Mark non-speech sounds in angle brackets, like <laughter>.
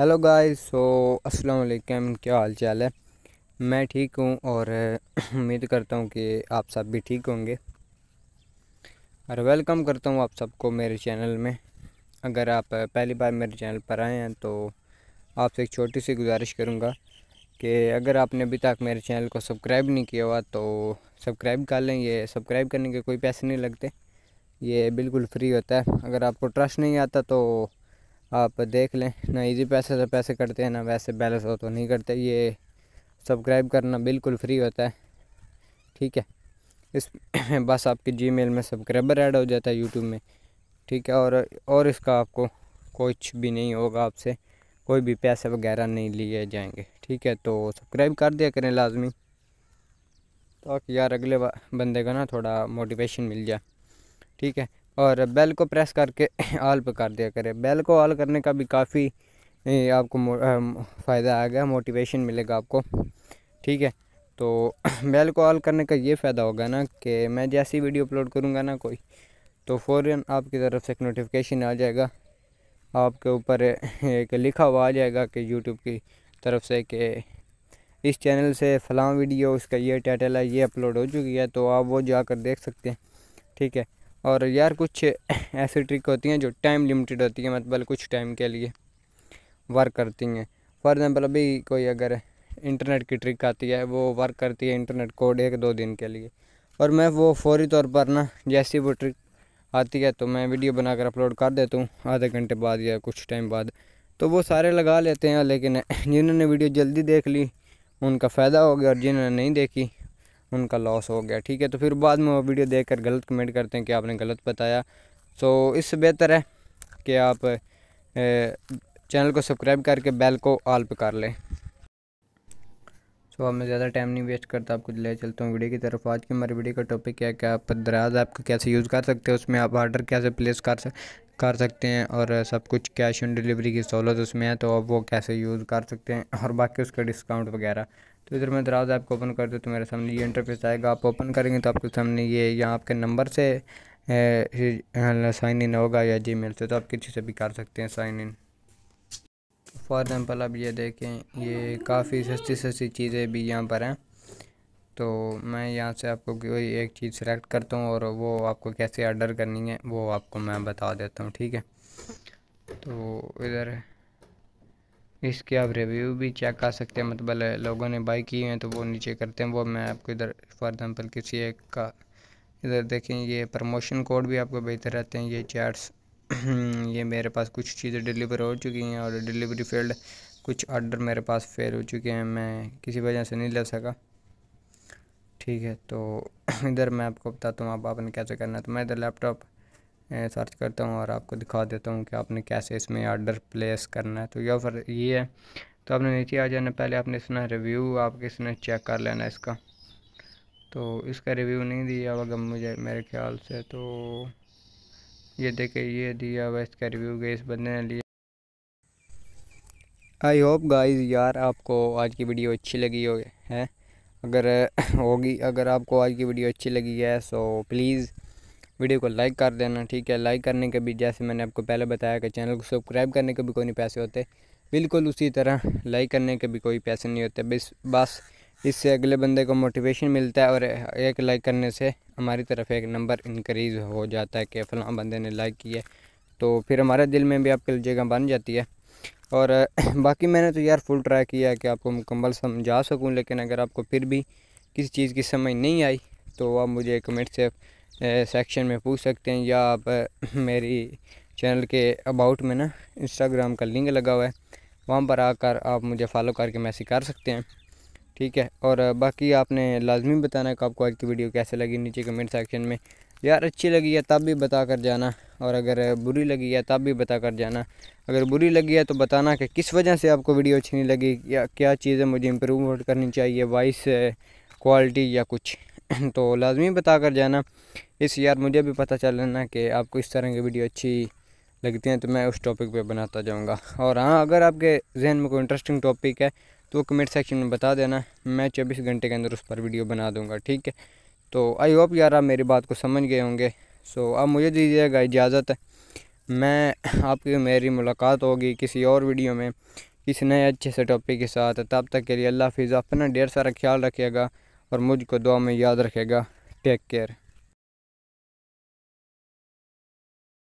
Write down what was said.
hello guys so अस्सलाम वालेकुम क्या हाल चाल है मैं ठीक हूँ और <clears throat> उम्मीद करता हूँ कि आप सब भी ठीक होंगे और वेलकम करता हूँ आप सबको मेरे चैनल में अगर आप पहली बार मेरे चैनल पर आए हैं तो आपसे एक छोटी सी गुजारिश करूँगा कि अगर आपने अभी तक मेरे चैनल को सब्सक्राइब नहीं किया हुआ तो सब्सक्राइब कर लें ये सब्सक्राइब करने के कोई पैसे नहीं लगते ये बिल्कुल फ्री होता है अगर आपको ट्रस्ट नहीं आता तो आप देख लें ना इजी पैसे से पैसे कटते हैं ना वैसे बैलेंस हो तो नहीं करते ये सब्सक्राइब करना बिल्कुल फ्री होता है ठीक है इस <clears throat> बस आपके मेल में सब्सक्राइबर ऐड हो जाता है यूट्यूब में ठीक है और और इसका आपको कुछ भी नहीं होगा आपसे कोई भी पैसे वगैरह नहीं लिए जाएंगे ठीक है तो सब्सक्राइब कर दिया करें लाजमी ताकि यार अगले बंदे का ना थोड़ा मोटिवेशन मिल जाए ठीक है और बेल को प्रेस करके ऑल <coughs> पर कर दिया करें बेल को ऑल करने का भी काफ़ी आपको फ़ायदा आ गया मोटिवेशन मिलेगा आपको ठीक है तो बेल <coughs> को ऑल करने का ये फ़ायदा होगा ना कि मैं जैसी वीडियो अपलोड करूँगा ना कोई तो फ़ौर आपकी तरफ से एक नोटिफिकेशन आ जाएगा आपके ऊपर <coughs> एक लिखा हुआ आ जाएगा कि यूट्यूब की तरफ से कि इस चैनल से फ़लाँ वीडियो उसका ये टाइटल है ये अपलोड हो चुकी है तो आप वो जाकर देख सकते हैं ठीक है और यार कुछ ऐसी ट्रिक होती हैं जो टाइम लिमिटेड होती है मतलब कुछ टाइम के लिए वर्क करती हैं फॉर एग्ज़ाम्पल अभी कोई अगर इंटरनेट की ट्रिक आती है वो वर्क करती है इंटरनेट कोड एक दो दिन के लिए और मैं वो फौरी तौर पर ना जैसी वो ट्रिक आती है तो मैं वीडियो बनाकर अपलोड कर देता हूँ आधे घंटे बाद या कुछ टाइम बाद तो वो सारे लगा लेते हैं लेकिन जिन्होंने वीडियो जल्दी देख ली उनका फ़ायदा हो गया और जिन्होंने नहीं देखी उनका लॉस हो गया ठीक है तो फिर बाद में वो वीडियो देख कर गलत कमेंट करते हैं कि आपने गलत बताया तो इससे बेहतर है कि आप चैनल को सब्सक्राइब करके बेल को ऑल पे कर लें तो अब मैं ज़्यादा टाइम नहीं वेस्ट करता आपको ले चलता हूँ वीडियो की तरफ आज की हमारी वीडियो का टॉपिक क्या है कि आप दराज ऐप को कैसे यूज़ कर सकते हैं उसमें आप ऑर्डर कैसे प्लेस कर सक कर सकते हैं और सब कुछ कैश ऑन डिलीवरी की सहूलत उसमें है तो आप वो कैसे यूज़ कर सकते हैं और बाकी उसका डिस्काउंट वगैरह तो इधर मैं दराज ऐप को ओपन कर दूँ तो मेरे सामने ये इंटरफेस आएगा आप ओपन करेंगे तो आपके सामने ये यहाँ आपके नंबर से साइन इन होगा या जी से तो आप किसी से भी कर सकते हैं साइन इन फॉर एग्ज़ाम्पल आप ये देखें ये काफ़ी सस्ती सस्ती चीज़ें भी यहाँ पर हैं तो मैं यहाँ से आपको कोई एक चीज़ सेलेक्ट करता हूँ और वो आपको कैसे ऑर्डर करनी है वो आपको मैं बता देता हूँ ठीक है तो इधर इसके आप रिव्यू भी चेक कर सकते हैं मतलब लोगों ने बाई किए हैं तो वो नीचे करते हैं वो मैं आपको इधर फॉर एग्ज़ाम्पल किसी एक का इधर देखें ये प्रमोशन कोड भी आपको बेहतर रहते हैं ये चैट्स <clears throat> ये मेरे पास कुछ चीज़ें डिलीवर हो चुकी हैं और डिलीवरी फील्ड कुछ ऑर्डर मेरे पास फेल हो चुके हैं मैं किसी वजह से नहीं ले सका ठीक है तो <clears throat> इधर मैं आपको बताता हूँ आप आपने कैसे करना है तो मैं इधर लैपटॉप सर्च करता हूँ और आपको दिखा देता हूँ कि आपने कैसे इसमें आर्डर प्लेस करना है तो यह ऑफ़र ये है तो आपने नीचे आ जाना पहले आपने इसमें रिव्यू आपके इसने चेक कर लेना इसका तो इसका रिव्यू नहीं दिया होगा मुझे मेरे ख्याल से तो ये देखे ये दिया हुआ इसका रिव्यू गए इस बंदे ने लिया आई होप गाइस यार आपको आज की वीडियो अच्छी लगी हो है अगर <laughs> होगी अगर आपको आज की वीडियो अच्छी लगी है सो प्लीज़ वीडियो को लाइक कर देना ठीक है लाइक करने के भी जैसे मैंने आपको पहले बताया कि चैनल को सब्सक्राइब करने के भी कोई नहीं पैसे होते बिल्कुल उसी तरह लाइक करने के भी कोई पैसे नहीं होते बस बस इससे अगले बंदे को मोटिवेशन मिलता है और एक लाइक करने से हमारी तरफ एक नंबर इंक्रीज़ हो जाता है कि फला बंदे ने लाइक किया तो फिर हमारे दिल में भी आपकी जगह बन जाती है और <clears throat> बाकी मैंने तो यार फुल ट्राई किया है कि आपको मुकम्मल समझा सकूँ लेकिन अगर आपको फिर भी किसी चीज़ की समझ नहीं आई तो आप मुझे कमेंट से सेक्शन में पूछ सकते हैं या आप मेरी चैनल के अबाउट में ना इंस्टाग्राम का लिंक लगा हुआ है वहाँ पर आकर आप मुझे फॉलो करके मैसेज कर सकते हैं ठीक है और बाकी आपने लाजमी बताना है कि आपको आज की वीडियो कैसे लगी नीचे कमेंट सेक्शन में यार अच्छी लगी है तब भी बता कर जाना और अगर बुरी लगी है तब भी बता कर जाना अगर बुरी लगी है तो बताना कि किस वजह से आपको वीडियो अच्छी नहीं लगी या क्या चीज़ें मुझे इम्प्रूव करनी चाहिए वॉइस क्वालिटी या कुछ <clears throat> तो लाजमी बता कर जाना इस यार मुझे भी पता चला ना कि आपको इस तरह की वीडियो अच्छी लगती हैं तो मैं उस टॉपिक पे बनाता जाऊँगा और हाँ अगर आपके जहन में कोई इंटरेस्टिंग टॉपिक है तो कमेंट सेक्शन में बता देना मैं चौबीस घंटे के अंदर उस पर वीडियो बना दूँगा ठीक है तो आई होप यार आप मेरी बात को समझ गए होंगे सो आप मुझे दीजिएगा इजाज़त मैं आपकी मेरी मुलाकात होगी किसी और वीडियो में किसी नए अच्छे से टॉपिक के साथ तब तक के लिए अल्लाह हाफिज़ अपना ढेर सारा ख्याल रखिएगा और मुझको दुआ में याद रखेगा टेक केयर